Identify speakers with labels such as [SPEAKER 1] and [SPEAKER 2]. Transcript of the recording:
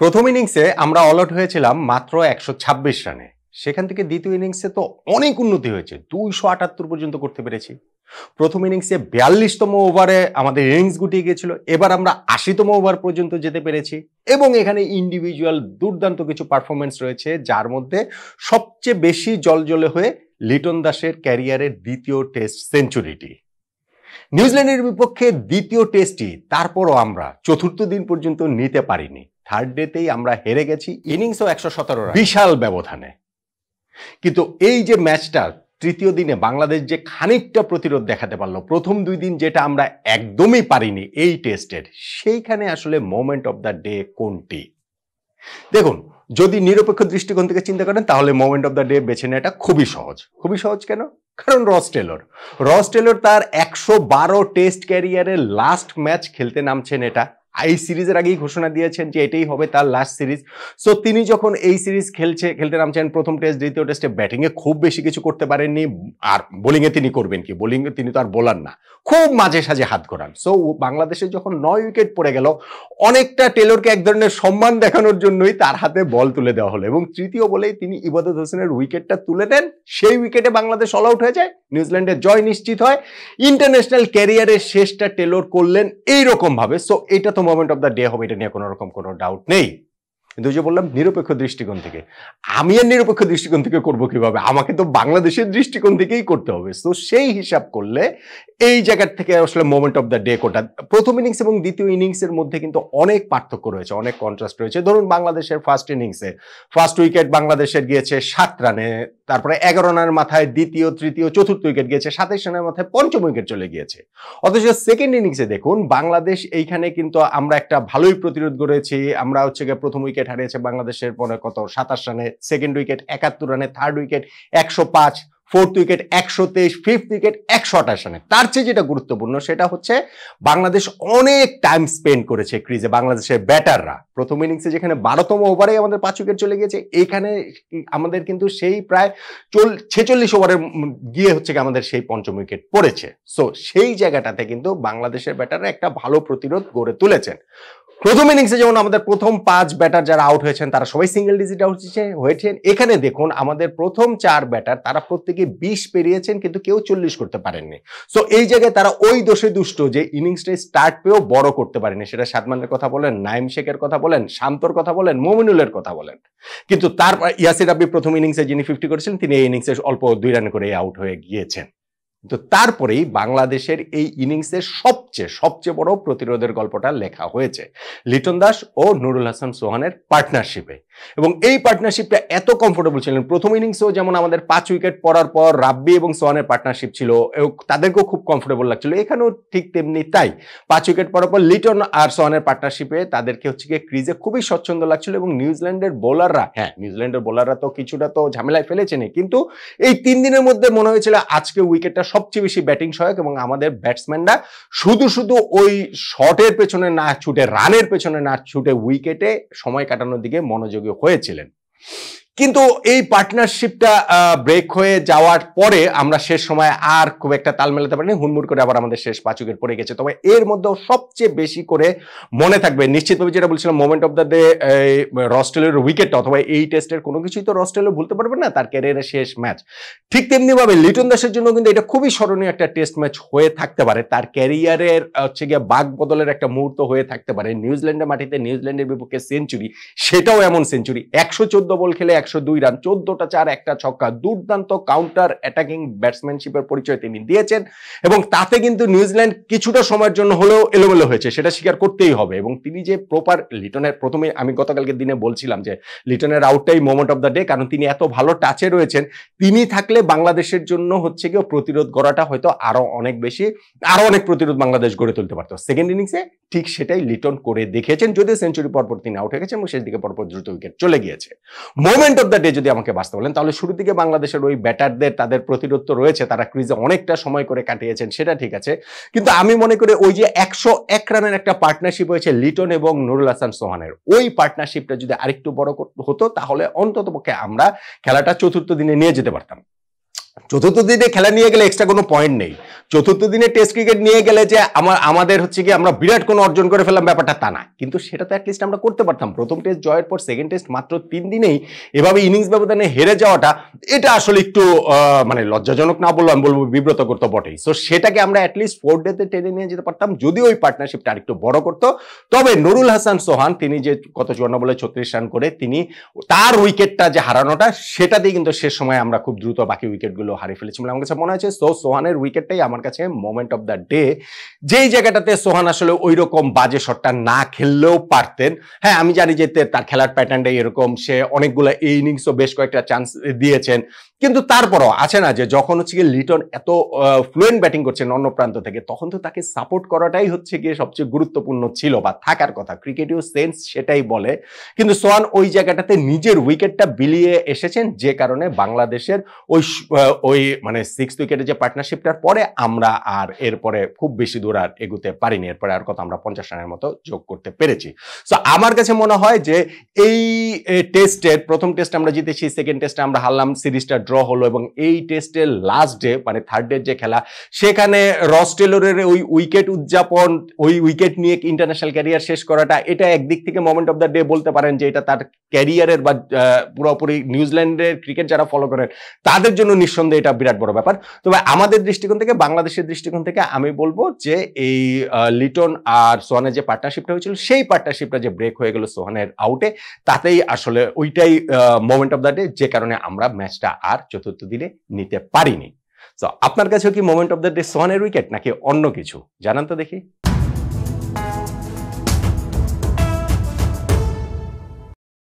[SPEAKER 1] প্রথম ইনিংসে আমরা অলআউট হয়েছিলাম মাত্র একশো ছাব্বিশ রানে সেখান থেকে দ্বিতীয় ইনিংসে তো অনেক উন্নতি হয়েছে দুইশো আটাত্তর পর্যন্ত করতে পেরেছি প্রথম ইনিংসে বিয়াল্লিশতম ওভারে আমাদের ইনিংস গুটিয়ে গিয়েছিল এবার আমরা আশিতম ওভার পর্যন্ত যেতে পেরেছি এবং এখানে ইন্ডিভিজুয়াল দুর্দান্ত কিছু পারফরমেন্স রয়েছে যার মধ্যে সবচেয়ে বেশি জলজলে হয়ে লিটন দাসের ক্যারিয়ারের দ্বিতীয় টেস্ট সেঞ্চুরিটি নিউজিল্যান্ডের বিপক্ষে দ্বিতীয় টেস্টটি তারপরও আমরা চতুর্থ দিন পর্যন্ত নিতে পারিনি থার্ড ডেতেই আমরা হেরে গেছি ইনিংসও একশো সতেরো বিশাল ব্যবধানে কিন্তু এই যে ম্যাচটা তৃতীয় দিনে বাংলাদেশ যে খানিকটা প্রতিরোধ দেখাতে পারলো প্রথম দুই দিন যেটা আমরা একদমই পারিনি এই টেস্টের সেইখানে আসলে মোমেন্ট অফ দ্য ডে কোনটি দেখুন যদি নিরপেক্ষ দৃষ্টিকোণ থেকে চিন্তা করেন তাহলে মোমেন্ট অফ দ্য ডে বেছে নেওয়াটা খুবই সহজ খুবই সহজ কেন কারণ রস টেলর রস টেলর তার একশো টেস্ট ক্যারিয়ারের লাস্ট ম্যাচ খেলতে নামছেন এটা এই সিরিজের আগেই ঘোষণা দিয়েছেন যে এটাই হবে তার লাস্ট সিরিজ সো তিনি যখন এই সিরিজ খেলছে খেলতে নামছেন প্রথম টেস্ট দ্বিতীয় টেস্টে ব্যাটিংয়ে খুব বেশি কিছু করতে পারেননি আর বোলিংয়ে তিনি করবেন কি বোলিংয়ে তিনি তো আর বলার না খুব মাঝে সাঝে হাত ঘোরান সো বাংলাদেশে যখন নয় উইকেট পড়ে গেল অনেকটা টেলরকে এক ধরনের সম্মান দেখানোর জন্যই তার হাতে বল তুলে দেওয়া হলো এবং তৃতীয় বলেই তিনি ইবাদত হোসেনের উইকেটটা তুলে দেন সেই উইকেটে বাংলাদেশ অল আউট হয়ে যায় নিউজিল্যান্ডের জয় নিশ্চিত হয় ইন্টারন্যাশনাল ক্যারিয়ারের শেষটা টেলর করলেন এইরকমভাবে সো এটা তো মোমেন্ট অফ দ্য ডে হবে এটা নিয়ে কোনো রকম কোনো ডাউট নেই কিন্তু যে বললাম নিরপেক্ষ দৃষ্টিকোণ থেকে আমি আর নিরপেক্ষ দৃষ্টিকোণ থেকে করব কিভাবে আমাকে তো বাংলাদেশের দৃষ্টিকোণ থেকেই করতে হবে তো সেই হিসাব করলে এই জায়গার থেকে আসলে মোমেন্ট অফ দ্য ডে কোটা প্রথম ইনিংস এবং দ্বিতীয় ইনিংসের মধ্যে কিন্তু অনেক পার্থক্য রয়েছে অনেক কন্ট্রাস্ট রয়েছে ধরুন বাংলাদেশের ফার্স্ট ইনিংসে ফার্স্ট উইকেট বাংলাদেশের গিয়েছে সাত রানে তারপরে এগারো রানের মাথায় দ্বিতীয় তৃতীয় চতুর্থ উইকেট গিয়েছে সাতাশ রানের মাথায় পঞ্চম উইকেট চলে গিয়েছে অথচ সেকেন্ড ইনিংসে দেখুন বাংলাদেশ এইখানে কিন্তু আমরা একটা ভালোই প্রতিরোধ করেছি আমরা হচ্ছে গিয়ে প্রথম উইকেট হারিয়েছে বাংলাদেশের পরে কত সাতাশ রানে সেকেন্ড উইকেট একাত্তর রানে থার্ড উইকেট একশো পাঁচ ফোর্থ উইকেট একশো তেইশ ফিফথ উইকেট একশো আঠাশ রানে তার চেয়ে যেটা গুরুত্বপূর্ণ সেটা হচ্ছে বাংলাদেশ অনেক টাইম স্পেন্ড করেছে ক্রিজে বাংলাদেশের ব্যাটাররা প্রথম ইনিংসে যেখানে বারোতম ওভারে আমাদের পাঁচ উইকেট চলে গিয়েছে এইখানে আমাদের কিন্তু সেই প্রায় চল ছেচল্লিশ ওভারে গিয়ে হচ্ছে আমাদের সেই পঞ্চম উইকেট পড়েছে সো সেই জায়গাটাতে কিন্তু বাংলাদেশের ব্যাটাররা একটা ভালো প্রতিরোধ গড়ে তুলেছেন প্রথম ইনিংসে যেমন আমাদের প্রথম পাঁচ ব্যাটার যারা আউট হয়েছেন তারা সবাই সিঙ্গেল ডিজিট আউট হয়েছেন এখানে দেখুন আমাদের প্রথম চার ব্যাটার তারা প্রত্যেকে বিশ পেরিয়েছেন কিন্তু কেউ চল্লিশ করতে পারেননি সো এই জায়গায় তারা ওই দোষে দুষ্ট যে ইনিংসটা স্টার্ট পেয়েও বড় করতে পারেনি সেটা সাদমানের কথা বলেন নাইম শেখের কথা বলেন শান্তর কথা বলেন মোমিনুলের কথা বলেন কিন্তু তারপর ইয়াসির আব্বি প্রথম ইনিংসে যিনি ফিফটি করেছিলেন তিনি এই ইনিংসে অল্প দুই রান করে আউট হয়ে গিয়েছেন তো তারপরেই বাংলাদেশের এই ইনিংসের সবচেয়ে সবচেয়ে বড় প্রতিরোধের গল্পটা লেখা হয়েছে লিটন দাস ও নুরুল হাসান সোহানের পার্টনারশিপে এবং এই পার্টনারশিপটা এত কমফোর্টেবল ছিলেন প্রথম ইনিংসেও যেমন আমাদের পাঁচ উইকেট পড়ার পর রাব্বি এবং সোয়ানের পার্টনারশিপ ছিল তাদেরকেও খুব কমফোর্টেবল লাগছিল এখানেও ঠিক তেমনি তাই পাঁচ উইকেট পড়ার পর লিটন আর সোয়ানের পার্টনারশিপে তাদেরকে হচ্ছে গিয়ে ক্রিজে খুবই স্বচ্ছন্দ লাগছিল এবং নিউজিল্যান্ডের বোলাররা হ্যাঁ নিউজিল্যান্ডের বোলাররা তো কিছুটা তো ঝামেলায় ফেলেছেনি কিন্তু এই তিন দিনের মধ্যে মনে হয়েছিল আজকে উইকেটটা সবচেয়ে বেশি ব্যাটিং সহায়ক এবং আমাদের ব্যাটসম্যানরা শুধু শুধু ওই শটের পেছনে না ছুটে রানের পেছনে না ছুটে উইকেটে সময় কাটানোর দিকে মনোযোগ সহযোগী হয়েছিলেন কিন্তু এই পার্টনারশিপটা ব্রেক হয়ে যাওয়ার পরে আমরা শেষ সময় আর খুব একটা তাল মেলাতে পারিনি হুনমুট করে আবার আমাদের শেষ পাঁচুকের পড়ে গেছে তবে এর মধ্যেও সবচেয়ে বেশি করে মনে থাকবে নিশ্চিতভাবে যেটা বলছিলাম মোমেন্ট অফ দ্য ডে রস্টেলের উইকেট অথবা এই টেস্টের কোনো কিছুই তো রস্টেলও ভুলতে পারবে না তার ক্যারিয়ারের শেষ ম্যাচ ঠিক তেমনিভাবে লিটন দাসের জন্য কিন্তু এটা খুবই স্মরণীয় একটা টেস্ট ম্যাচ হয়ে থাকতে পারে তার ক্যারিয়ারের হচ্ছে গিয়ে বাঘ বদলের একটা মুহূর্ত হয়ে থাকতে পারে নিউজিল্যান্ডের মাটিতে নিউজিল্যান্ডের বিপক্ষে সেঞ্চুরি সেটাও এমন সেঞ্চুরি একশো বল খেলে একশো রান চোদ্দটা চার একটা ছক্কা দুর্দান্ত কাউন্টার অ্যাটাকিং ব্যাটসম্যানশিপের পরিচয় তিনি দিয়েছেন এবং তাতে কিন্তু নিউজিল্যান্ড কিছুটা সময়ের জন্য হলেও এলোমেলো হয়েছে সেটা স্বীকার করতেই হবে এবং তিনি যে প্রপার লিটনের প্রথমে আমি গতকালকে দিনে বলছিলাম যে লিটনের আউটটাই মোমেন্ট অফ দ্য ডে কারণ তিনি এত ভালো টাচে রয়েছেন তিনি থাকলে বাংলাদেশের জন্য হচ্ছে কেউ প্রতিরোধ গড়াটা হয়তো আরো অনেক বেশি আরো অনেক প্রতিরোধ বাংলাদেশ গড়ে তুলতে পারতো সেকেন্ড ইনিংসে ঠিক সেটাই লিটন করে দেখেছেন যদি সেঞ্চুরি পরপর তিনি আউট হয়ে গেছেন এবং শেষ দিকে পরপর দ্রুত উইকেট চলে গিয়েছে moment and of the day যদি আমাকে বাঁচতে বলেন তাহলে শুরু থেকে বাংলাদেশের ওই ব্যাটারদের তাদের প্রতিরোধ তো রয়েছে তারা ক্রিজে অনেকটা সময় করে কাটিয়েছেন সেটা ঠিক আছে কিন্তু আমি মনে করি ওই যে একশো এক রানের একটা পার্টনারশিপ হয়েছে লিটন এবং নুরুল হাসান সোহানের ওই পার্টনারশিপটা যদি আরেকটু বড় হতো তাহলে অন্তত পক্ষে আমরা খেলাটা চতুর্থ দিনে নিয়ে যেতে পারতাম চতুর্থ দিনে খেলা নিয়ে গেলে এক্সট্রা কোনো পয়েন্ট নেই চতুর্থ দিনে টেস্ট ক্রিকেট নিয়ে গেলে যে আমার আমাদের হচ্ছে কি আমরা বিরাট কোনো অর্জন করে ফেলাম ব্যাপারটা তা না কিন্তু সেটা তো অ্যাটলিস্ট আমরা করতে পারতাম প্রথম টেস্ট জয়ের পর সেকেন্ড টেস্ট মাত্র তিন দিনেই এভাবে ইনিংস ব্যবধানে হেরে যাওয়াটা এটা আসলে একটু মানে লজ্জাজনক না আমি বলবো বিব্রত করতো বটেই সো সেটাকে আমরা অ্যাটলিস্ট ফোর ডেতে টেনে নিয়ে যেতে পারতাম যদিও ওই পার্টনারশিপটা আরেকটু বড় করতো তবে নুরুল হাসান সোহান তিনি যে কত চুয়ান্ন বলে ছত্রিশ রান করে তিনি তার উইকেটটা যে হারানোটা সেটাতেই কিন্তু শেষ সময় আমরা খুব দ্রুত বাকি উইকেটগুলো হারিয়ে ফেলেছি মানে আমার কাছে মনে হচ্ছে সো সোহানের উইকেটটাই আমার কাছে মোমেন্ট অফ দ্য ডে যেই জায়গাটাতে সোহান আসলে ওই রকম বাজে শটটা না খেললেও পারতেন হ্যাঁ আমি জানি যে তার খেলার প্যাটার্নটাই এরকম সে অনেকগুলো এই ইনিংসও বেশ কয়েকটা চান্স দিয়েছেন কিন্তু তারপরও আছে না যে যখন হচ্ছে গিয়ে লিটন এত ফ্লুয়েন্ট ব্যাটিং করছেন অন্য প্রান্ত থেকে তখন তো তাকে সাপোর্ট করাটাই হচ্ছে গিয়ে সবচেয়ে গুরুত্বপূর্ণ ছিল বা থাকার কথা ক্রিকেটীয় সেন্স সেটাই বলে কিন্তু সোহান ওই জায়গাটাতে নিজের উইকেটটা বিলিয়ে এসেছেন যে কারণে বাংলাদেশের ওই ওই মানে সিক্স উইকেটের যে পার্টনারশিপটার পরে আমরা আর এরপরে খুব বেশি দূর আর এগুতে পারিনি এরপরে আর কত আমরা পঞ্চাশ রানের মতো যোগ করতে পেরেছি সো আমার কাছে মনে হয় যে এই টেস্টের প্রথম টেস্ট আমরা জিতেছি সেকেন্ড টেস্টে আমরা হারলাম সিরিজটা ড্র হলো এবং এই টেস্টের লাস্ট ডে মানে থার্ড ডের যে খেলা সেখানে রস টেলরের ওই উইকেট উদযাপন ওই উইকেট নিয়ে ইন্টারন্যাশনাল ক্যারিয়ার শেষ করাটা এটা একদিক থেকে মোমেন্ট অফ দ্য ডে বলতে পারেন যে এটা তার ক্যারিয়ারের বা পুরোপুরি নিউজিল্যান্ডের ক্রিকেট যারা ফলো করেন তাদের জন্য নিঃসন্দেহ নিঃসন্দেহে এটা বিরাট বড় ব্যাপার তবে আমাদের দৃষ্টিকোণ থেকে বাংলাদেশের দৃষ্টিকোণ থেকে আমি বলবো যে এই লিটন আর সোহানের যে পার্টনারশিপটা হয়েছিল সেই পার্টনারশিপটা যে ব্রেক হয়ে গেল সোহানের আউটে তাতেই আসলে ওইটাই মোমেন্ট অফ দ্য ডে যে কারণে আমরা ম্যাচটা আর চতুর্থ দিনে নিতে পারিনি তো আপনার কাছেও কি মোমেন্ট অফ দ্য ডে সোহানের উইকেট নাকি অন্য কিছু জানান তো দেখি